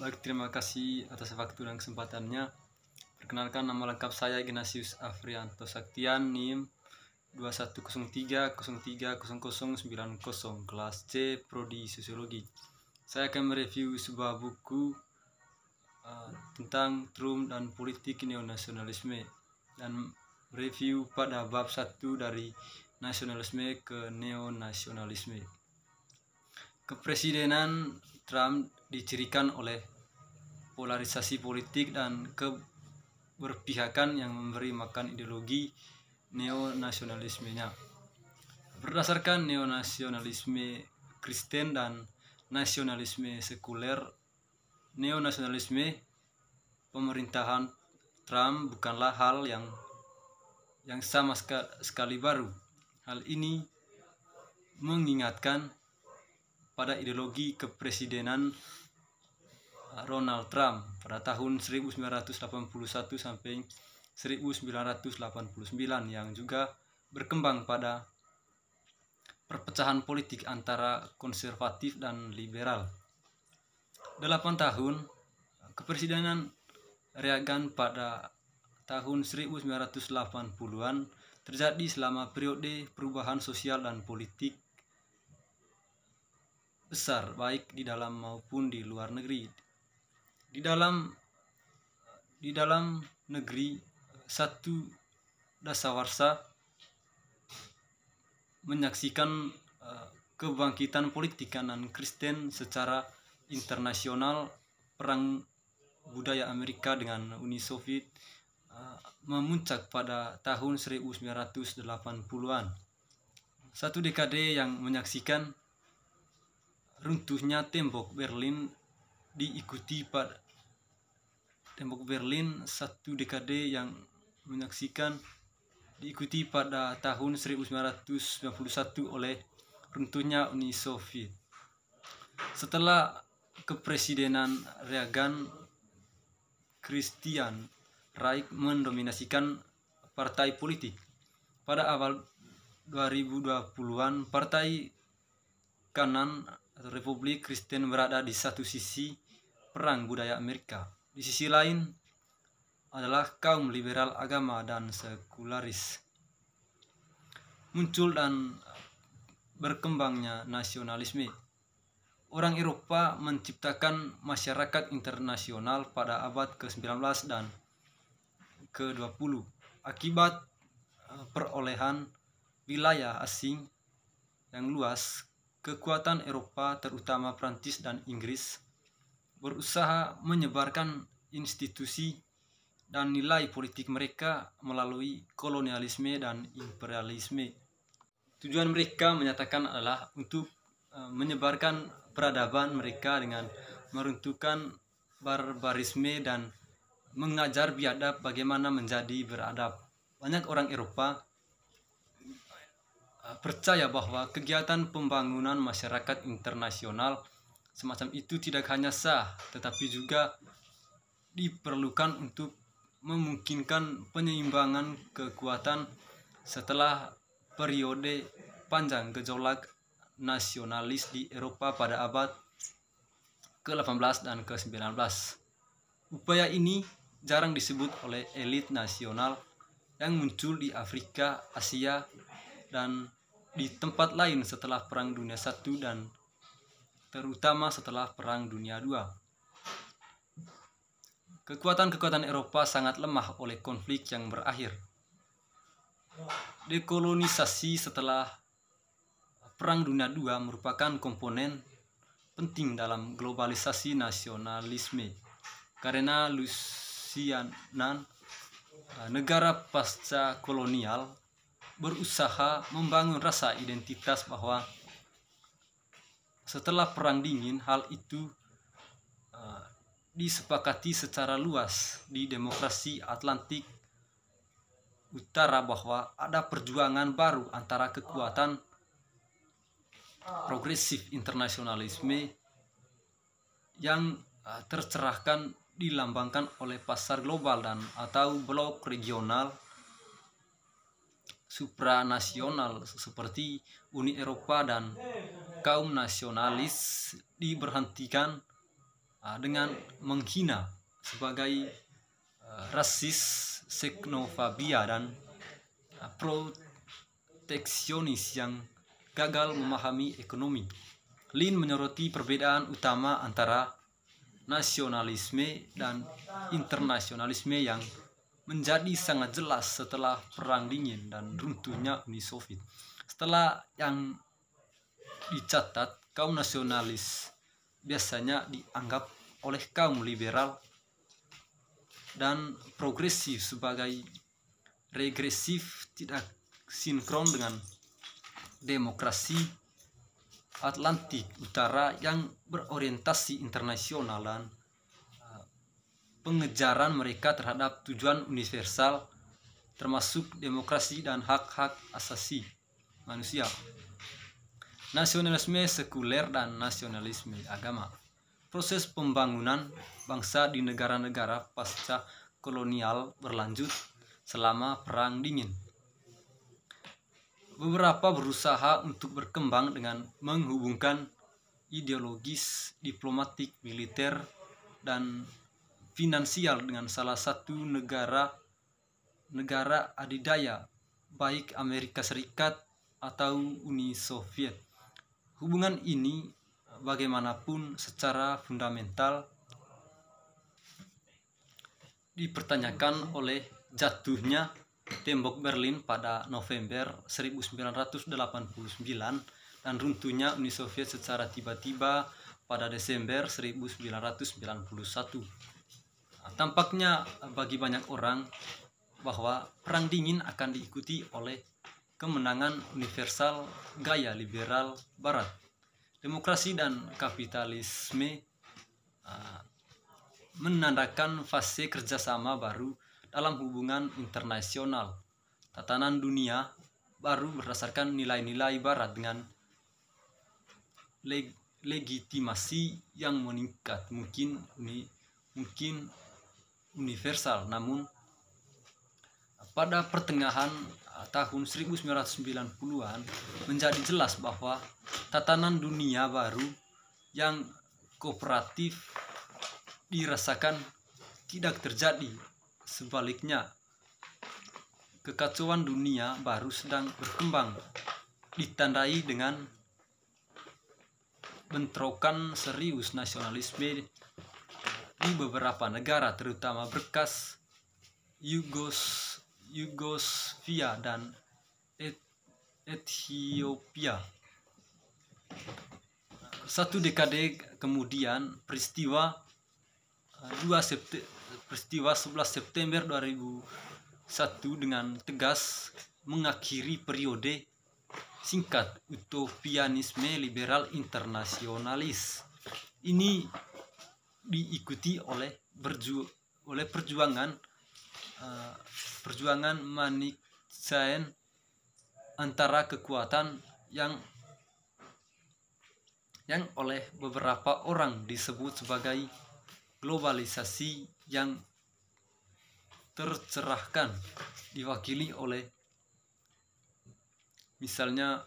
Baik, terima kasih atas waktu dan kesempatannya. Perkenalkan nama lengkap saya Ignatius Afrianto Saktian, NIM 2103030090 kelas C prodi sosiologi. Saya akan mereview sebuah buku uh, tentang Trump dan politik neonasionalisme dan review pada bab 1 dari nasionalisme ke neonasionalisme. Kepresidenan Trump dicirikan oleh polarisasi politik dan keberpihakan yang memberi makan ideologi neonasionalismenya. Berdasarkan neonasionalisme Kristen dan nasionalisme sekuler, neonasionalisme pemerintahan Trump bukanlah hal yang yang sama sekali baru. Hal ini mengingatkan pada ideologi kepresidenan Ronald Trump pada tahun 1981 sampai 1989 yang juga berkembang pada perpecahan politik antara konservatif dan liberal. Delapan tahun kepresidenan Reagan pada tahun 1980-an terjadi selama periode perubahan sosial dan politik besar baik di dalam maupun di luar negeri. Di dalam di dalam negeri satu dasawarsa menyaksikan eh, kebangkitan politik kanan Kristen secara internasional perang budaya Amerika dengan Uni Soviet eh, memuncak pada tahun 1980-an. Satu dekade yang menyaksikan runtuhnya tembok Berlin diikuti pada tembok Berlin satu dekade yang menyaksikan diikuti pada tahun 1991 oleh runtuhnya Uni Soviet. Setelah kepresidenan Reagan, Christian Reich mendominasikan partai politik. Pada awal 2020-an, partai kanan atau Republik Kristen berada di satu sisi perang budaya Amerika. Di sisi lain adalah kaum liberal agama dan sekularis. Muncul dan berkembangnya nasionalisme. Orang Eropa menciptakan masyarakat internasional pada abad ke-19 dan ke-20 akibat eh, perolehan wilayah asing yang luas kekuatan Eropa terutama Prancis dan Inggris berusaha menyebarkan institusi dan nilai politik mereka melalui kolonialisme dan imperialisme. Tujuan mereka menyatakan adalah untuk e, menyebarkan peradaban mereka dengan meruntuhkan barbarisme dan mengajar biadab bagaimana menjadi beradab. Banyak orang Eropa percaya bahwa kegiatan pembangunan masyarakat internasional semacam itu tidak hanya sah, tetapi juga diperlukan untuk memungkinkan penyeimbangan kekuatan setelah periode panjang gejolak nasionalis di Eropa pada abad ke-18 dan ke-19. Upaya ini jarang disebut oleh elit nasional yang muncul di Afrika, Asia, dan di tempat lain setelah Perang Dunia I dan terutama setelah Perang Dunia II. Kekuatan-kekuatan Eropa sangat lemah oleh konflik yang berakhir. Dekolonisasi setelah Perang Dunia II merupakan komponen penting dalam globalisasi nasionalisme karena Lusianan eh, negara pasca kolonial berusaha membangun rasa identitas bahwa setelah perang dingin hal itu uh, disepakati secara luas di demokrasi Atlantik Utara bahwa ada perjuangan baru antara kekuatan progresif internasionalisme yang eh, tercerahkan dilambangkan oleh pasar global dan atau blok regional supranasional seperti Uni Eropa dan kaum nasionalis diberhentikan ah, dengan menghina sebagai ah, rasis, xenofobia dan ah, proteksionis yang gagal memahami ekonomi. Lin menyoroti perbedaan utama antara nasionalisme dan internasionalisme yang menjadi sangat jelas setelah Perang Dingin dan runtuhnya Uni Soviet. Setelah yang dicatat, kaum nasionalis biasanya dianggap oleh kaum liberal dan progresif sebagai regresif tidak sinkron dengan demokrasi Atlantik Utara yang berorientasi internasional dan pengejaran mereka terhadap tujuan universal termasuk demokrasi dan hak-hak asasi manusia. Nasionalisme sekuler dan nasionalisme agama. Proses pembangunan bangsa di negara-negara pasca kolonial berlanjut selama Perang Dingin. Beberapa berusaha untuk berkembang dengan menghubungkan ideologis, diplomatik, militer, dan finansial dengan salah satu negara negara adidaya baik Amerika Serikat atau Uni Soviet. Hubungan ini bagaimanapun secara fundamental dipertanyakan oleh jatuhnya tembok Berlin pada November 1989 dan runtuhnya Uni Soviet secara tiba-tiba pada Desember 1991. Tampaknya bagi banyak orang bahwa perang dingin akan diikuti oleh kemenangan universal gaya liberal barat. Demokrasi dan kapitalisme uh, menandakan fase kerjasama baru dalam hubungan internasional. Tatanan dunia baru berdasarkan nilai-nilai barat dengan leg legitimasi yang meningkat mungkin ini mungkin universal namun pada pertengahan tahun 1990-an menjadi jelas bahwa tatanan dunia baru yang kooperatif dirasakan tidak terjadi sebaliknya kekacauan dunia baru sedang berkembang ditandai dengan bentrokan serius nasionalisme di beberapa negara terutama berkas Yugos Yugoslavia dan Et Ethiopia. Satu dekade kemudian peristiwa 2 eh, September peristiwa 11 September 2001 dengan tegas mengakhiri periode singkat utopianisme liberal internasionalis. Ini diikuti oleh berju oleh perjuangan uh, perjuangan maniksain antara kekuatan yang yang oleh beberapa orang disebut sebagai globalisasi yang tercerahkan diwakili oleh misalnya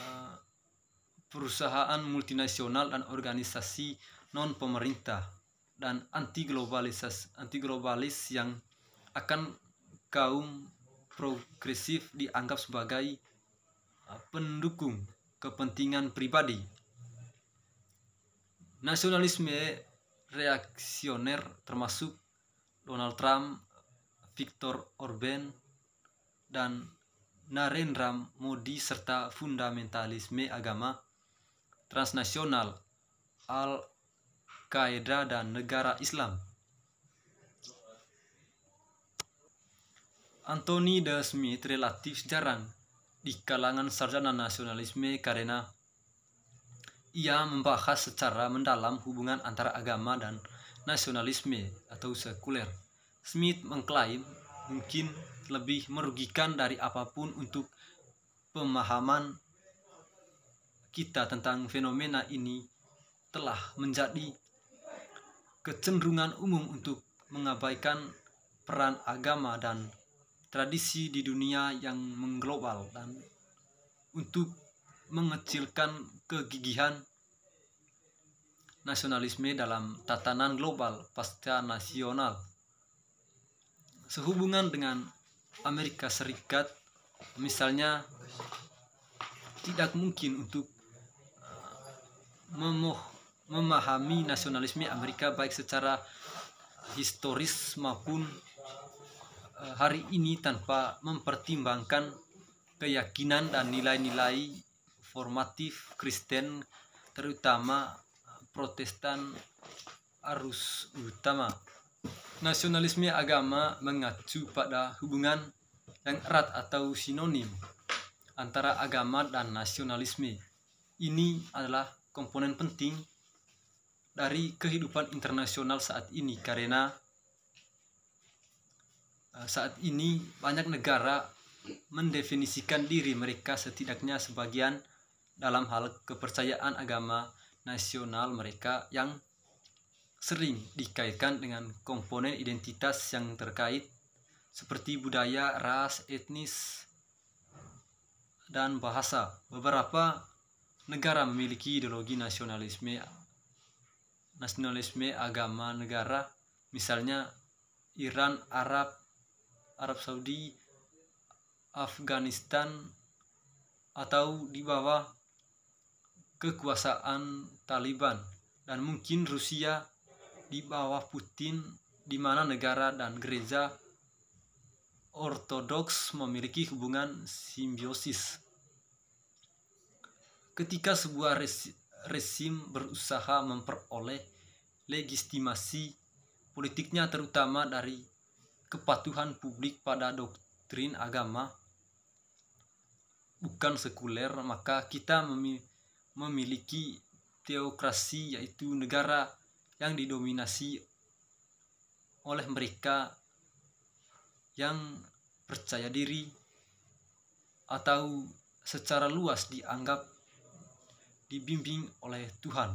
uh, perusahaan multinasional dan organisasi non pemerintah dan anti globalisasi anti globalis yang akan kaum progresif dianggap sebagai uh, pendukung kepentingan pribadi. Nasionalisme reaksioner termasuk Donald Trump, Viktor Orban, dan Narendra Modi serta fundamentalisme agama transnasional al kaedah dan negara Islam. Anthony de Smith relatif jarang di kalangan sarjana nasionalisme karena ia membahas secara mendalam hubungan antara agama dan nasionalisme atau sekuler. Smith mengklaim mungkin lebih merugikan dari apapun untuk pemahaman kita tentang fenomena ini telah menjadi kecenderungan umum untuk mengabaikan peran agama dan tradisi di dunia yang mengglobal dan untuk mengecilkan kegigihan nasionalisme dalam tatanan global pasca nasional. Sehubungan dengan Amerika Serikat, misalnya, tidak mungkin untuk eh, memoh memahami nasionalisme Amerika baik secara historis maupun eh, hari ini tanpa mempertimbangkan keyakinan dan nilai-nilai formatif Kristen terutama Protestan arus utama. Nasionalisme agama mengacu pada hubungan yang erat atau sinonim antara agama dan nasionalisme. Ini adalah komponen penting dari kehidupan internasional saat ini karena eh, saat ini banyak negara mendefinisikan diri mereka setidaknya sebagian dalam hal kepercayaan agama nasional mereka yang sering dikaitkan dengan komponen identitas yang terkait seperti budaya, ras, etnis, dan bahasa. Beberapa negara memiliki ideologi nasionalisme nasionalisme agama negara misalnya Iran Arab Arab Saudi Afghanistan atau di bawah kekuasaan Taliban dan mungkin Rusia di bawah Putin di mana negara dan gereja ortodoks memiliki hubungan simbiosis. Ketika sebuah Resim berusaha memperoleh legitimasi politiknya terutama dari kepatuhan publik pada doktrin agama bukan sekuler maka kita memiliki teokrasi yaitu negara yang didominasi oleh mereka yang percaya diri atau secara luas dianggap dibimbing oleh Tuhan.